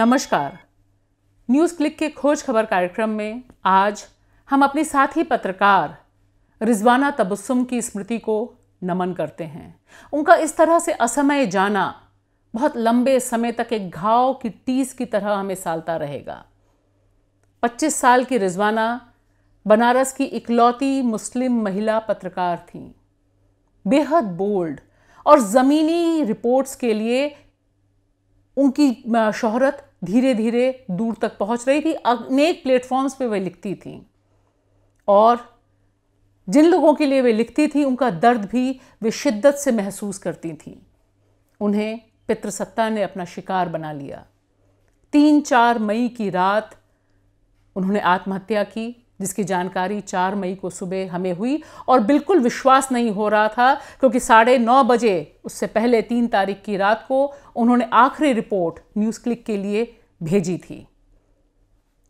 नमस्कार news click के खोज खबर कार्यक्रम में आज हम अपने साथी पत्रकार रिजवाना तबस्सुम की स्मृति को नमन करते हैं उनका इस तरह से असमय जाना बहुत लंबे समय तक एक घाव की टीस की तरह हमें सालता रहेगा 25 साल की रिजवाना बनारस की इकलौती मुस्लिम महिला पत्रकार थी बेहद बोल्ड और ज़मीनी रिपोर्ट्स के लिए उनकी शोहरत धीरे धीरे दूर तक पहुंच रही थी अनेक प्लेटफॉर्म्स पे वे लिखती थी और जिन लोगों के लिए वे लिखती थी उनका दर्द भी वे शिद्दत से महसूस करती थीं उन्हें पितृसत्ता ने अपना शिकार बना लिया तीन चार मई की रात उन्होंने आत्महत्या की जिसकी जानकारी चार मई को सुबह हमें हुई और बिल्कुल विश्वास नहीं हो रहा था क्योंकि साढ़े नौ बजे उससे पहले तीन तारीख की रात को उन्होंने आखिरी रिपोर्ट न्यूज़ क्लिक के लिए भेजी थी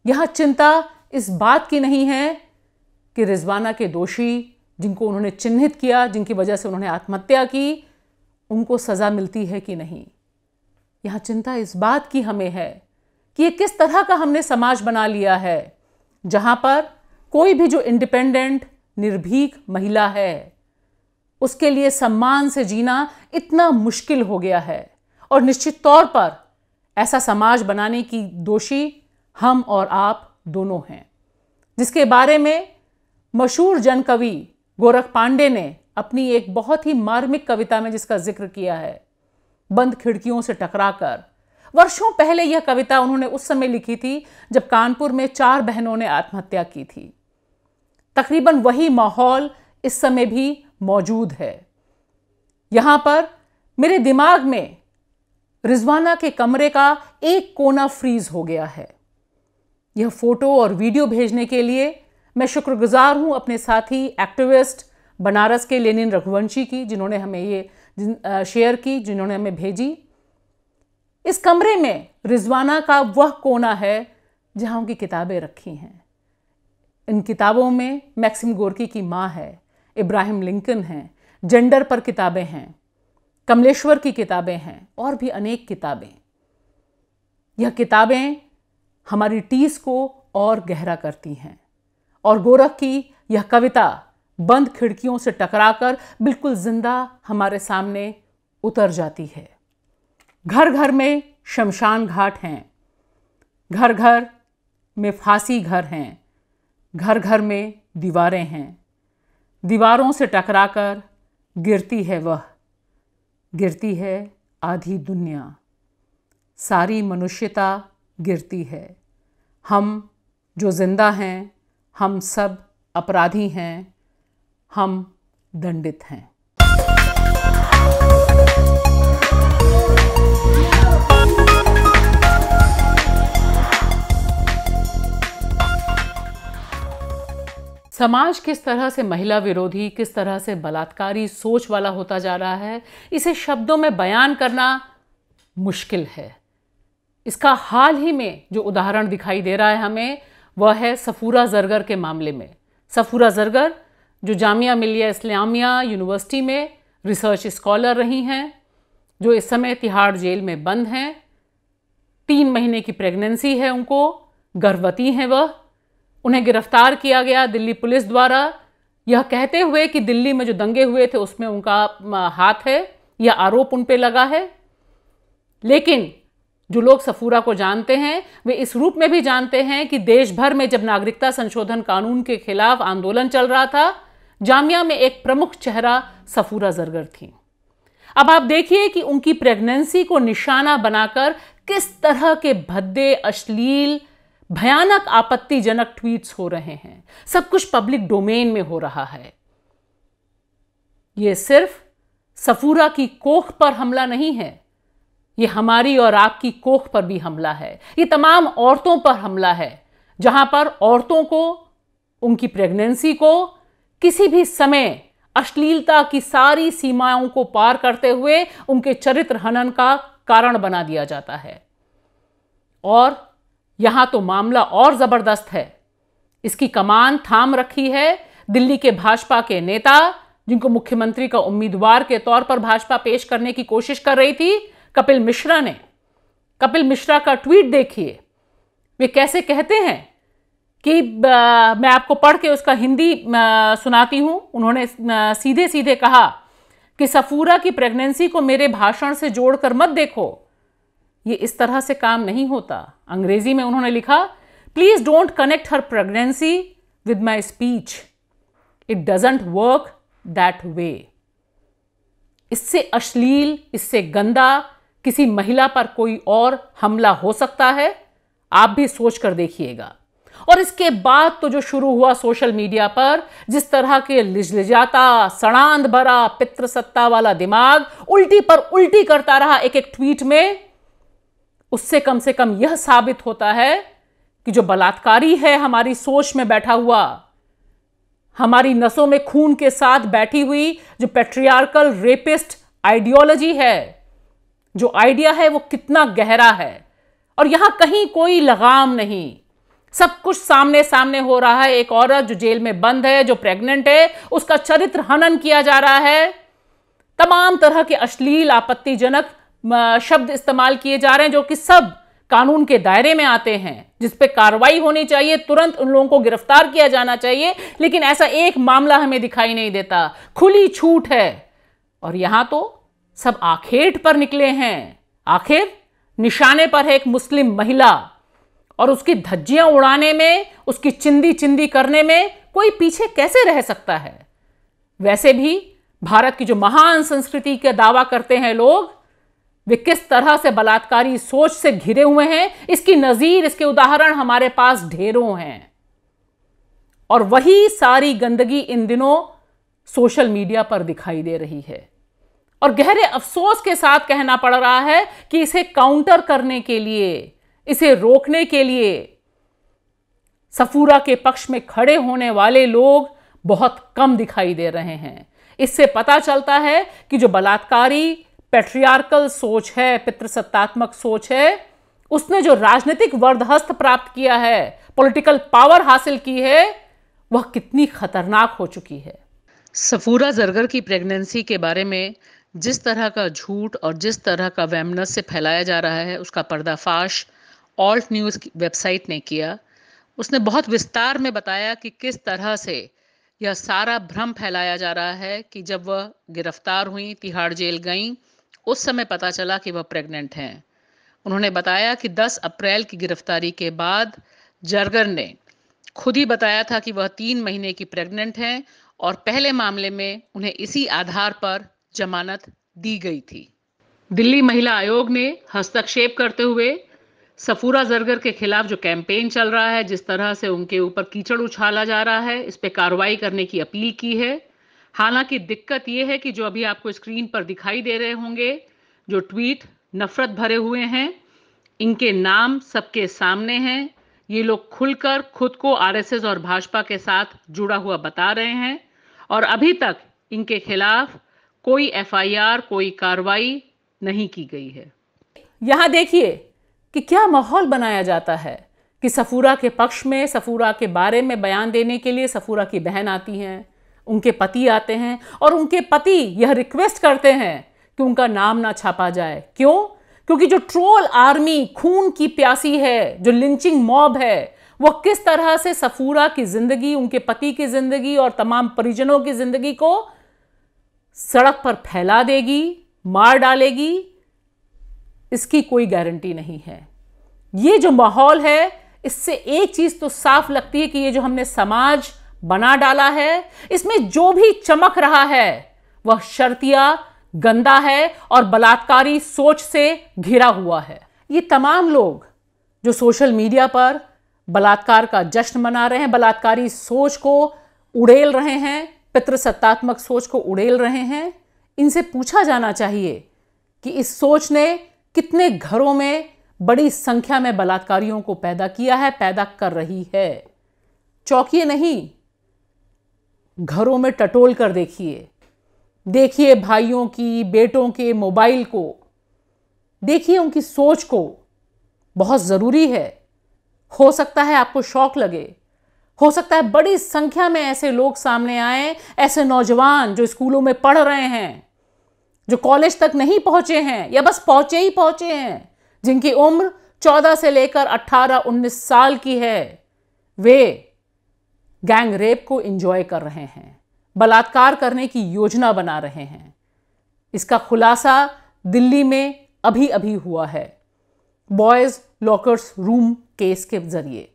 यह चिंता इस बात की नहीं है कि रिजवाना के दोषी जिनको उन्होंने चिन्हित किया जिनकी वजह से उन्होंने आत्महत्या की उनको सज़ा मिलती है कि नहीं यह चिंता इस बात की हमें है कि ये किस तरह का हमने समाज बना लिया है जहाँ पर कोई भी जो इंडिपेंडेंट निर्भीक महिला है उसके लिए सम्मान से जीना इतना मुश्किल हो गया है और निश्चित तौर पर ऐसा समाज बनाने की दोषी हम और आप दोनों हैं जिसके बारे में मशहूर जन कवि गोरख पांडे ने अपनी एक बहुत ही मार्मिक कविता में जिसका जिक्र किया है बंद खिड़कियों से टकराकर वर्षों पहले यह कविता उन्होंने उस समय लिखी थी जब कानपुर में चार बहनों ने आत्महत्या की थी तकरीबन वही माहौल इस समय भी मौजूद है यहाँ पर मेरे दिमाग में रिजवाना के कमरे का एक कोना फ्रीज हो गया है यह फ़ोटो और वीडियो भेजने के लिए मैं शुक्रगुजार हूँ अपने साथी एक्टिविस्ट बनारस के लेनिन रघुवंशी की जिन्होंने हमें ये शेयर की जिन्होंने हमें भेजी इस कमरे में रिजवाना का वह कोना है जहाँ उनकी किताबें रखी हैं इन किताबों में मैक्सिम गोरकी की माँ है इब्राहिम लिंकन हैं जेंडर पर किताबें हैं कमलेश्वर की किताबें हैं और भी अनेक किताबें यह किताबें हमारी टीस को और गहरा करती हैं और गोरख की यह कविता बंद खिड़कियों से टकराकर बिल्कुल जिंदा हमारे सामने उतर जाती है घर घर में शमशान घाट हैं घर घर में फांसी घर हैं घर घर में दीवारें हैं दीवारों से टकराकर गिरती है वह गिरती है आधी दुनिया सारी मनुष्यता गिरती है हम जो जिंदा हैं हम सब अपराधी हैं हम दंडित हैं Thank you. समाज किस तरह से महिला विरोधी किस तरह से बलात्कारी सोच वाला होता जा रहा है इसे शब्दों में बयान करना मुश्किल है इसका हाल ही में जो उदाहरण दिखाई दे रहा है हमें वह है सफूरा जरगर के मामले में सफूरा जरगर जो जामिया मिलिया इस्लामिया यूनिवर्सिटी में रिसर्च स्कॉलर रही हैं जो इस समय तिहाड़ जेल में बंद हैं तीन महीने की प्रेगनेंसी है उनको गर्भवती हैं वह उन्हें गिरफ्तार किया गया दिल्ली पुलिस द्वारा यह कहते हुए कि दिल्ली में जो दंगे हुए थे उसमें उनका हाथ है यह आरोप उन पर लगा है लेकिन जो लोग सफूरा को जानते हैं वे इस रूप में भी जानते हैं कि देश भर में जब नागरिकता संशोधन कानून के खिलाफ आंदोलन चल रहा था जामिया में एक प्रमुख चेहरा सफूरा जरगर थी अब आप देखिए कि उनकी प्रेगनेंसी को निशाना बनाकर किस तरह के भद्दे अश्लील भयानक आपत्तिजनक ट्वीट्स हो रहे हैं सब कुछ पब्लिक डोमेन में हो रहा है यह सिर्फ सफूरा की कोख पर हमला नहीं है ये हमारी और आपकी कोख पर भी हमला है ये तमाम औरतों पर हमला है जहां पर औरतों को उनकी प्रेगनेंसी को किसी भी समय अश्लीलता की सारी सीमाओं को पार करते हुए उनके चरित्र हनन का कारण बना दिया जाता है और यहां तो मामला और ज़बरदस्त है इसकी कमान थाम रखी है दिल्ली के भाजपा के नेता जिनको मुख्यमंत्री का उम्मीदवार के तौर पर भाजपा पेश करने की कोशिश कर रही थी कपिल मिश्रा ने कपिल मिश्रा का ट्वीट देखिए वे कैसे कहते हैं कि आ, मैं आपको पढ़ के उसका हिंदी आ, सुनाती हूँ उन्होंने आ, सीधे सीधे कहा कि सफूरा की प्रेगनेंसी को मेरे भाषण से जोड़कर मत देखो ये इस तरह से काम नहीं होता अंग्रेजी में उन्होंने लिखा please don't connect her pregnancy with my speech it doesn't work that way इससे अश्लील इससे गंदा किसी महिला पर कोई और हमला हो सकता है आप भी सोच कर देखिएगा और इसके बाद तो जो शुरू हुआ सोशल मीडिया पर जिस तरह के लिजलिजाता सड़ांध भरा पितृसत्ता वाला दिमाग उल्टी पर उल्टी करता रहा एक एक ट्वीट में उससे कम से कम यह साबित होता है कि जो बलात्कारी है हमारी सोच में बैठा हुआ हमारी नसों में खून के साथ बैठी हुई जो पेट्रियार्कल रेपिस्ट आइडियोलॉजी है जो आइडिया है वो कितना गहरा है और यहां कहीं कोई लगाम नहीं सब कुछ सामने सामने हो रहा है एक औरत जो जेल में बंद है जो प्रेग्नेंट है उसका चरित्र हनन किया जा रहा है तमाम तरह के अश्लील आपत्तिजनक शब्द इस्तेमाल किए जा रहे हैं जो कि सब कानून के दायरे में आते हैं जिस पे कार्रवाई होनी चाहिए तुरंत उन लोगों को गिरफ्तार किया जाना चाहिए लेकिन ऐसा एक मामला हमें दिखाई नहीं देता खुली छूट है और यहां तो सब आखेट पर निकले हैं आखिर निशाने पर है एक मुस्लिम महिला और उसकी धज्जियां उड़ाने में उसकी चिंदी चिंदी करने में कोई पीछे कैसे रह सकता है वैसे भी भारत की जो महान संस्कृति का दावा करते हैं लोग वे किस तरह से बलात्कारी सोच से घिरे हुए हैं इसकी नज़ीर इसके उदाहरण हमारे पास ढेरों हैं और वही सारी गंदगी इन दिनों सोशल मीडिया पर दिखाई दे रही है और गहरे अफसोस के साथ कहना पड़ रहा है कि इसे काउंटर करने के लिए इसे रोकने के लिए सफूरा के पक्ष में खड़े होने वाले लोग बहुत कम दिखाई दे रहे हैं इससे पता चलता है कि जो बलात्कारी पेट्रियार्कल सोच है पितृसत्तात्मक सोच है उसने जो राजनीतिक वर्धहस्त प्राप्त किया है पॉलिटिकल पावर हासिल की है वह कितनी खतरनाक हो चुकी है सफूरा जरगर की प्रेगनेंसी के बारे में जिस तरह का झूठ और जिस तरह का वैमनस से फैलाया जा रहा है उसका पर्दाफाश ऑल्ट न्यूज़ वेबसाइट ने किया उसने बहुत विस्तार में बताया कि किस तरह से यह सारा भ्रम फैलाया जा रहा है कि जब वह गिरफ्तार हुई तिहाड़ जेल गईं उस समय पता चला कि वह प्रेग्नेंट हैं उन्होंने बताया कि 10 अप्रैल की गिरफ्तारी के बाद जर्गर ने खुद ही बताया था कि वह तीन महीने की प्रेग्नेंट हैं और पहले मामले में उन्हें इसी आधार पर जमानत दी गई थी दिल्ली महिला आयोग ने हस्तक्षेप करते हुए सफूरा जरगर के खिलाफ जो कैंपेन चल रहा है जिस तरह से उनके ऊपर कीचड़ उछाला जा रहा है इस पर कार्रवाई करने की अपील की है हालांकि दिक्कत ये है कि जो अभी आपको स्क्रीन पर दिखाई दे रहे होंगे जो ट्वीट नफरत भरे हुए हैं इनके नाम सबके सामने हैं ये लोग खुलकर खुद को आरएसएस और भाजपा के साथ जुड़ा हुआ बता रहे हैं और अभी तक इनके खिलाफ कोई एफआईआर कोई कार्रवाई नहीं की गई है यहां देखिए कि क्या माहौल बनाया जाता है कि सफूरा के पक्ष में सफूरा के बारे में बयान देने के लिए सफूरा की बहन आती हैं उनके पति आते हैं और उनके पति यह रिक्वेस्ट करते हैं कि उनका नाम ना छापा जाए क्यों क्योंकि जो ट्रोल आर्मी खून की प्यासी है जो लिंचिंग मॉब है वह किस तरह से सफूरा की जिंदगी उनके पति की जिंदगी और तमाम परिजनों की जिंदगी को सड़क पर फैला देगी मार डालेगी इसकी कोई गारंटी नहीं है ये जो माहौल है इससे एक चीज़ तो साफ लगती है कि ये जो हमने समाज बना डाला है इसमें जो भी चमक रहा है वह शर्तिया गंदा है और बलात्कारी सोच से घिरा हुआ है ये तमाम लोग जो सोशल मीडिया पर बलात्कार का जश्न मना रहे हैं बलात्कारी सोच को उड़ेल रहे हैं पितृसत्तात्मक सोच को उड़ेल रहे हैं इनसे पूछा जाना चाहिए कि इस सोच ने कितने घरों में बड़ी संख्या में बलात्कारियों को पैदा किया है पैदा कर रही है चौकिए नहीं घरों में टटोल कर देखिए देखिए भाइयों की बेटों के मोबाइल को देखिए उनकी सोच को बहुत ज़रूरी है हो सकता है आपको शौक लगे हो सकता है बड़ी संख्या में ऐसे लोग सामने आए ऐसे नौजवान जो स्कूलों में पढ़ रहे हैं जो कॉलेज तक नहीं पहुंचे हैं या बस पहुंचे ही पहुंचे हैं जिनकी उम्र 14 से लेकर 18-19 साल की है वे गैंग रेप को एंजॉय कर रहे हैं बलात्कार करने की योजना बना रहे हैं इसका खुलासा दिल्ली में अभी अभी हुआ है बॉयज़ लॉकर्स रूम केस के ज़रिए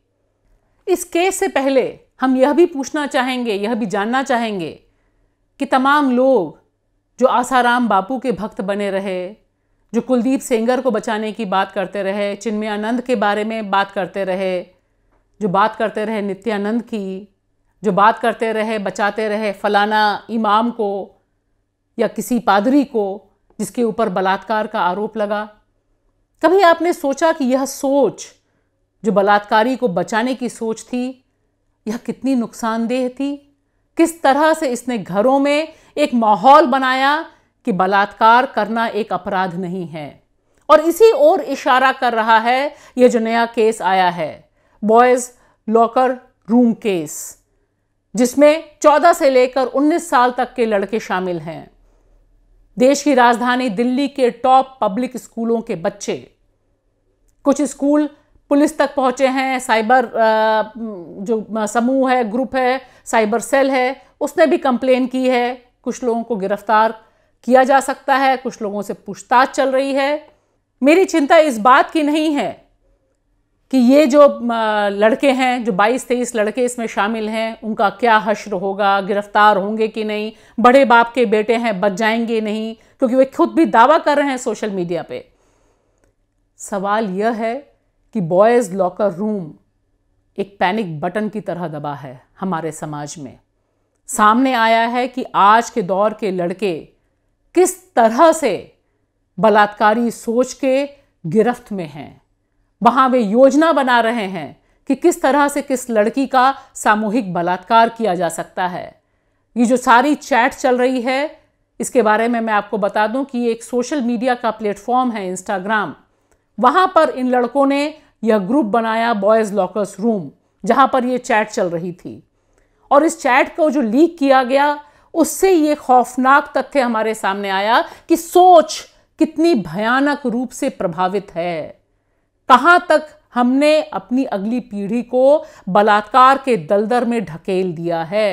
इस केस से पहले हम यह भी पूछना चाहेंगे यह भी जानना चाहेंगे कि तमाम लोग जो आसाराम बापू के भक्त बने रहे जो कुलदीप सेंगर को बचाने की बात करते रहे चिन्मयानंद के बारे में बात करते रहे जो बात करते रहे नित्यानंद की जो बात करते रहे बचाते रहे फलाना इमाम को या किसी पादरी को जिसके ऊपर बलात्कार का आरोप लगा कभी आपने सोचा कि यह सोच जो बलात्कारी को बचाने की सोच थी यह कितनी नुकसानदेह थी किस तरह से इसने घरों में एक माहौल बनाया कि बलात्कार करना एक अपराध नहीं है और इसी ओर इशारा कर रहा है यह जो नया केस आया है बॉयज़ लॉकर रूम केस जिसमें 14 से लेकर 19 साल तक के लड़के शामिल हैं देश की राजधानी दिल्ली के टॉप पब्लिक स्कूलों के बच्चे कुछ स्कूल पुलिस तक पहुंचे हैं साइबर जो समूह है ग्रुप है साइबर सेल है उसने भी कंप्लेन की है कुछ लोगों को गिरफ्तार किया जा सकता है कुछ लोगों से पूछताछ चल रही है मेरी चिंता इस बात की नहीं है कि ये जो लड़के हैं जो 22 तेईस लड़के इसमें शामिल हैं उनका क्या हश्र होगा गिरफ्तार होंगे कि नहीं बड़े बाप के बेटे हैं बच जाएंगे नहीं क्योंकि वे खुद भी दावा कर रहे हैं सोशल मीडिया पे सवाल यह है कि बॉयज़ लॉकर रूम एक पैनिक बटन की तरह दबा है हमारे समाज में सामने आया है कि आज के दौर के लड़के किस तरह से बलात्कारी सोच के गिरफ्त में हैं वहां वे योजना बना रहे हैं कि किस तरह से किस लड़की का सामूहिक बलात्कार किया जा सकता है ये जो सारी चैट चल रही है इसके बारे में मैं आपको बता दूं कि एक सोशल मीडिया का प्लेटफॉर्म है इंस्टाग्राम वहां पर इन लड़कों ने यह ग्रुप बनाया बॉयज़ लॉकर्स रूम जहां पर यह चैट चल रही थी और इस चैट को जो लीक किया गया उससे ये खौफनाक तथ्य हमारे सामने आया कि सोच कितनी भयानक रूप से प्रभावित है कहाँ तक हमने अपनी अगली पीढ़ी को बलात्कार के दलदर में ढकेल दिया है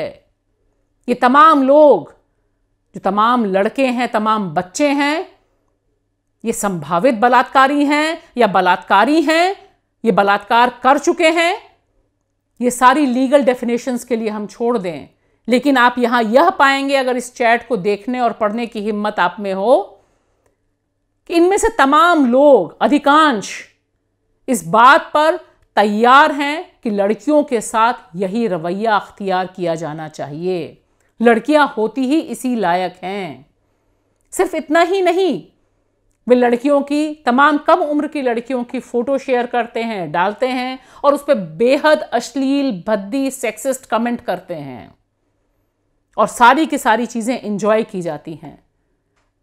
ये तमाम लोग जो तमाम लड़के हैं तमाम बच्चे हैं ये संभावित बलात्कारी हैं या बलात्कारी हैं ये बलात्कार कर चुके हैं ये सारी लीगल डेफिनेशंस के लिए हम छोड़ दें लेकिन आप यहां यह पाएंगे अगर इस चैट को देखने और पढ़ने की हिम्मत आप में हो कि इनमें से तमाम लोग अधिकांश इस बात पर तैयार हैं कि लड़कियों के साथ यही रवैया अख्तियार किया जाना चाहिए लड़कियां होती ही इसी लायक हैं सिर्फ इतना ही नहीं वे लड़कियों की तमाम कम उम्र की लड़कियों की फ़ोटो शेयर करते हैं डालते हैं और उस पर बेहद अश्लील भद्दी सेक्सिस्ट कमेंट करते हैं और सारी की सारी चीज़ें इंजॉय की जाती हैं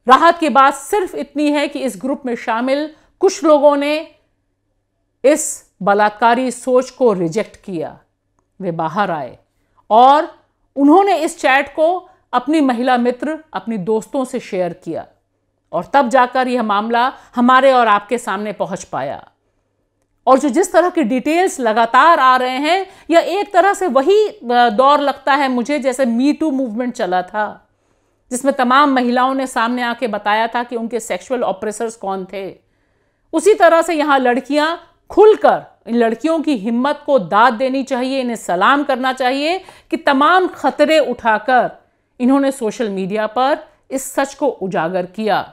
राहत की बात सिर्फ इतनी है कि इस ग्रुप में शामिल कुछ लोगों ने इस बलात्कारी सोच को रिजेक्ट किया वे बाहर आए और उन्होंने इस चैट को अपनी महिला मित्र अपनी दोस्तों से शेयर किया और तब जाकर यह मामला हमारे और आपके सामने पहुंच पाया और जो जिस तरह की डिटेल्स लगातार आ रहे हैं यह एक तरह से वही दौर लगता है मुझे जैसे मी टू मूवमेंट चला था जिसमें तमाम महिलाओं ने सामने आके बताया था कि उनके सेक्सुअल ऑपरेसर्स कौन थे उसी तरह से यहां लड़कियां खुलकर इन लड़कियों की हिम्मत को दाद देनी चाहिए इन्हें सलाम करना चाहिए कि तमाम खतरे उठाकर इन्होंने सोशल मीडिया पर इस सच को उजागर किया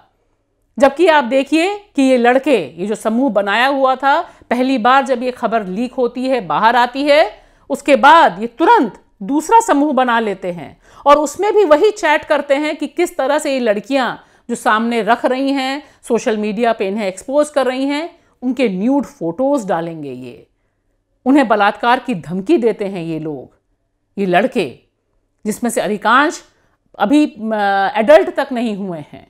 जबकि आप देखिए कि ये लड़के ये जो समूह बनाया हुआ था पहली बार जब ये खबर लीक होती है बाहर आती है उसके बाद ये तुरंत दूसरा समूह बना लेते हैं और उसमें भी वही चैट करते हैं कि किस तरह से ये लड़कियां जो सामने रख रही हैं सोशल मीडिया पे इन्हें एक्सपोज कर रही हैं उनके न्यूड फोटोज़ डालेंगे ये उन्हें बलात्कार की धमकी देते हैं ये लोग ये लड़के जिसमें से अधिकांश अभी एडल्ट तक नहीं हुए हैं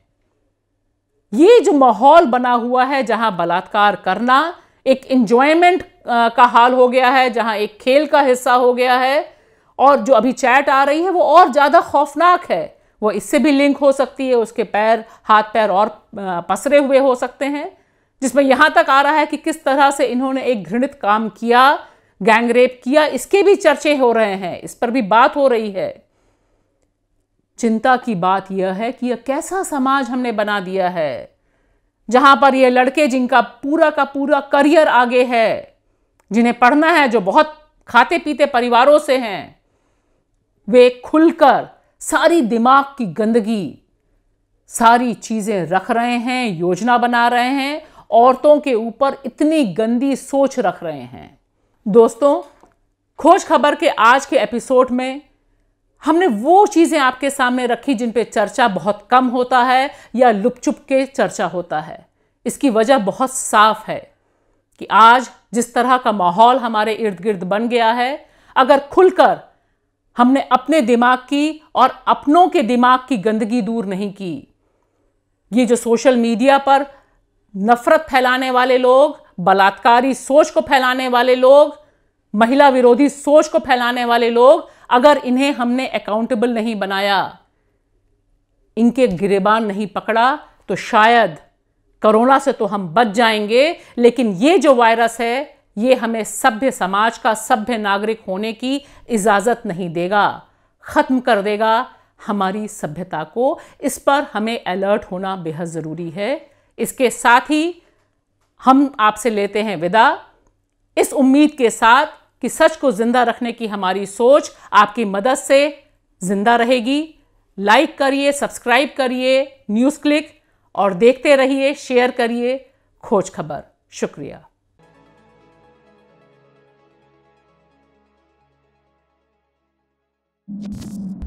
ये जो माहौल बना हुआ है जहां बलात्कार करना एक इंजॉयमेंट का हाल हो गया है जहां एक खेल का हिस्सा हो गया है और जो अभी चैट आ रही है वो और ज़्यादा खौफनाक है वो इससे भी लिंक हो सकती है उसके पैर हाथ पैर और पसरे हुए हो सकते हैं जिसमें यहां तक आ रहा है कि किस तरह से इन्होंने एक घृणित काम किया गैंगरेप किया इसके भी चर्चे हो रहे हैं इस पर भी बात हो रही है चिंता की बात यह है कि यह कैसा समाज हमने बना दिया है जहां पर यह लड़के जिनका पूरा का पूरा करियर आगे है जिन्हें पढ़ना है जो बहुत खाते पीते परिवारों से हैं वे खुलकर सारी दिमाग की गंदगी सारी चीज़ें रख रहे हैं योजना बना रहे हैं औरतों के ऊपर इतनी गंदी सोच रख रहे हैं दोस्तों खोज खबर के आज के एपिसोड में हमने वो चीज़ें आपके सामने रखी जिन पे चर्चा बहुत कम होता है या लुपचुप के चर्चा होता है इसकी वजह बहुत साफ है कि आज जिस तरह का माहौल हमारे इर्द गिर्द बन गया है अगर खुलकर हमने अपने दिमाग की और अपनों के दिमाग की गंदगी दूर नहीं की ये जो सोशल मीडिया पर नफरत फैलाने वाले लोग बलात्कारी सोच को फैलाने वाले लोग महिला विरोधी सोच को फैलाने वाले लोग अगर इन्हें हमने अकाउंटेबल नहीं बनाया इनके गिरेबान नहीं पकड़ा तो शायद कोरोना से तो हम बच जाएंगे लेकिन ये जो वायरस है ये हमें सभ्य समाज का सभ्य नागरिक होने की इजाज़त नहीं देगा ख़त्म कर देगा हमारी सभ्यता को इस पर हमें अलर्ट होना बेहद ज़रूरी है इसके साथ ही हम आपसे लेते हैं विदा इस उम्मीद के साथ कि सच को ज़िंदा रखने की हमारी सोच आपकी मदद से ज़िंदा रहेगी लाइक करिए सब्सक्राइब करिए न्यूज़ क्लिक और देखते रहिए शेयर करिए खोज खबर शुक्रिया you